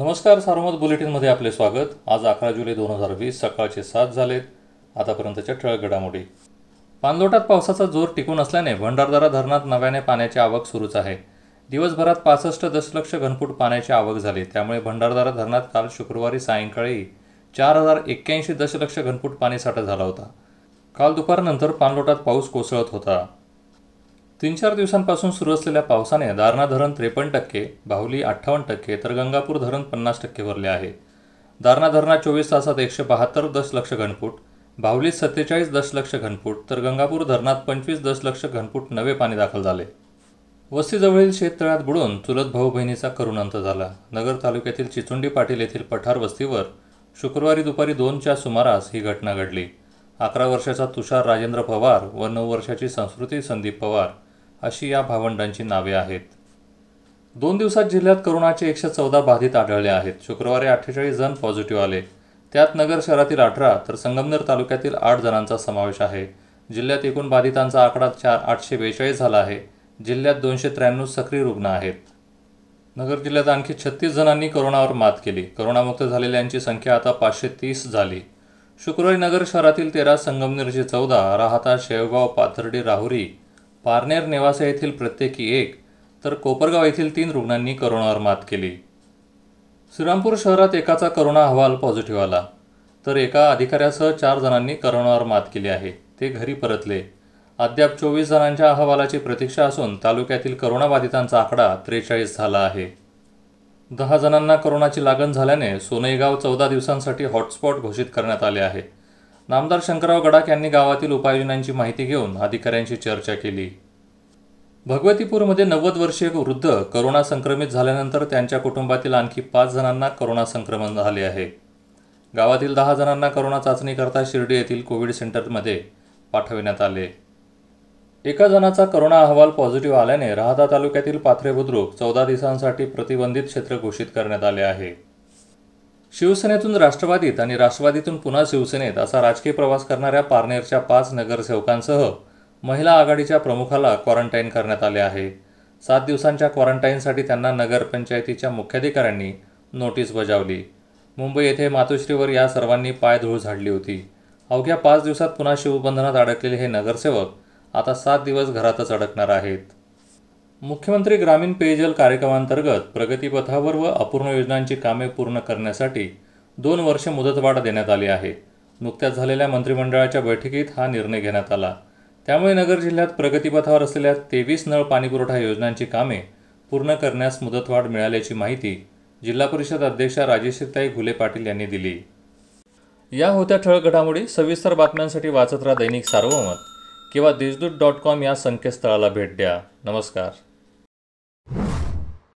नमस्कार सार्वमत बुलेटिनमध्ये आपले स्वागत आज अकरा जुलै दोन हजार वीस सकाळचे सात झालेत आतापर्यंतच्या ठळक घडामोडी पाणलोटात पावसाचा जोर टिकून असल्याने भंडारदारा धरणात नव्याने पाण्याची आवक सुरूच आहे दिवसभरात पासष्ट दशलक्ष घनफूट पाण्याची आवक झाली त्यामुळे भंडारदारा धरणात काल शुक्रवारी सायंकाळी चार हजार एक्क्याऐंशी दशलक्ष घनफूट पाणी झाला होता काल दुपारनंतर पाणलोटात पाऊस कोसळत होता तीन चार दिवसांपासून सुरू असलेल्या पावसाने दारणा धरण त्रेपन्न टक्के बाहुली अठ्ठावन्न टक्के तर गंगापूर धरण पन्नास टक्के भरले आहे दारणा धरणात चोवीस तासात एकशे बहात्तर दशलक्ष घनफूट बाहुलीत सत्तेचाळीस दशलक्ष घनफूट तर गंगापूर धरणात पंचवीस दशलक्ष घनफूट नवे पाणी दाखल झाले वस्तीजवळील शेततळ्यात बुडून चुलत भाऊ बहिणीचा करुण अंत झाला नगर तालुक्यातील चिचुंडी पाटील येथील पठार वस्तीवर शुक्रवारी दुपारी दोनच्या सुमारास ही घटना घडली अकरा वर्षाचा तुषार राजेंद्र पवार व नऊ वर्षाची संस्कृती संदीप पवार अशी या भावंडांची नावे आहेत दोन दिवसात जिल्ह्यात करोनाचे एकशे चौदा बाधित आढळले आहेत शुक्रवारी अठ्ठेचाळीस जण पॉझिटिव्ह आले त्यात नगर शहरातील अठरा तर संगमनेर तालुक्यातील आठ जणांचा समावेश आहे जिल्ह्यात एकूण बाधितांचा आकडा चार आठशे बेचाळीस झाला आहे जिल्ह्यात दोनशे त्र्याण्णव सक्रिय रुग्ण आहेत नगर जिल्ह्यात आणखी छत्तीस जणांनी करोनावर मात केली करोनामुक्त झालेल्यांची संख्या आता पाचशे तीस झाली शुक्रवारी नगर शहरातील तेरा संगमनेरचे चौदा राहता शेवगाव पाथर्डी राहुरी पारनेर नेवासा येथील प्रत्येकी एक तर कोपरगाव येथील तीन रुग्णांनी करोनावर मात केली श्रीरामपूर शहरात एकाचा करोना अहवाल पॉझिटिव्ह आला तर एका अधिकाऱ्यासह चार जणांनी करोनावर मात केली आहे ते घरी परतले अद्याप चोवीस जणांच्या अहवालाची प्रतीक्षा असून तालुक्यातील करोनाबाधितांचा आकडा त्रेचाळीस झाला आहे दहा जणांना करोनाची लागण झाल्याने सोनईगाव चौदा दिवसांसाठी हॉटस्पॉट घोषित करण्यात आले आहे नामदार शंकरराव गडाख यांनी गावातील उपाययोजनांची माहिती घेऊन अधिकाऱ्यांशी चर्चा केली भगवतीपूरमध्ये नव्वद वर्षीय वृद्ध करोना संक्रमित झाल्यानंतर त्यांच्या कुटुंबातील आणखी पाच जणांना करोना संक्रमण झाले आहे गावातील दहा जणांना करोना करता शिर्डी येथील कोविड सेंटरमध्ये पाठविण्यात आले एका जणाचा करोना अहवाल पॉझिटिव्ह आल्याने राहदा तालुक्यातील पाथरे बुद्रुक चौदा दिवसांसाठी प्रतिबंधित क्षेत्र घोषित करण्यात आले आहे शिवसेनेतून राष्ट्रवादीत आणि राष्ट्रवादीतून पुन्हा शिवसेनेत असा राजकीय प्रवास करणाऱ्या पारनेरच्या पाच नगरसेवकांसह महिला आघाडीच्या प्रमुखाला क्वारंटाईन करण्यात आले आहे सात दिवसांच्या क्वारंटाईनसाठी त्यांना नगरपंचायतीच्या मुख्याधिकाऱ्यांनी नोटीस बजावली मुंबई येथे मातोश्रीवर या सर्वांनी पायधूळ झाडली होती अवघ्या पाच दिवसात पुन्हा शिवबंधनात अडकलेले हे नगरसेवक आता सात दिवस घरातच अडकणार आहेत मुख्यमंत्री ग्रामीण पेयजल कार्यक्रमांतर्गत प्रगतीपथावर व अपूर्ण योजनांची कामे पूर्ण करण्यासाठी दोन वर्ष मुदतवाढ देण्यात आली आहे नुकत्याच झालेल्या मंत्रिमंडळाच्या बैठकीत हा निर्णय घेण्यात आला त्यामुळे नगर जिल्ह्यात प्रगतीपथावर असलेल्या तेवीस नळ पाणीपुरवठा योजनांची कामे पूर्ण करण्यास मुदतवाढ मिळाल्याची माहिती जिल्हा परिषद अध्यक्षा राजेशताई घुले पाटील यांनी दिली या होत्या ठळक घडामोडी सविस्तर बातम्यांसाठी वाचत राहा दैनिक सार्वमत किंवा देशदूत डॉट कॉम या संकेतस्थळाला भेट द्या नमस्कार